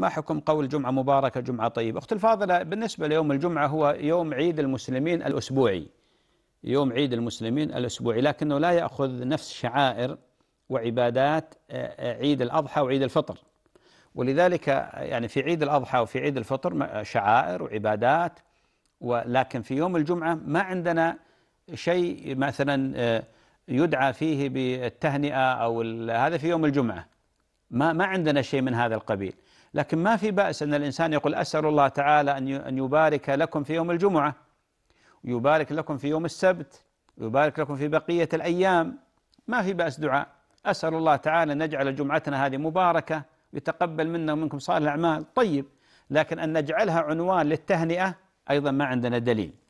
ما حكم قول جمعة مباركة جمعة طيبة أخت الفاضلة بالنسبة ليوم الجمعة هو يوم عيد المسلمين الأسبوعي يوم عيد المسلمين الأسبوعي لكنه لا يأخذ نفس شعائر وعبادات آه، آه، عيد الأضحى وعيد الفطر ولذلك يعني في عيد الأضحى وفي عيد الفطر شعائر وعبادات ولكن في يوم الجمعة ما عندنا شيء مثلا آه، يدعى فيه بالتهنئة أو هذا في يوم الجمعة ما ما عندنا شيء من هذا القبيل لكن ما في بأس أن الإنسان يقول أسأل الله تعالى أن أن يبارك لكم في يوم الجمعة ويبارك لكم في يوم السبت ويبارك لكم في بقية الأيام ما في بأس دعاء أسأل الله تعالى أن يجعل جمعتنا هذه مباركة ويتقبل منا ومنكم صالح الأعمال طيب لكن أن نجعلها عنوان للتهنئة أيضا ما عندنا دليل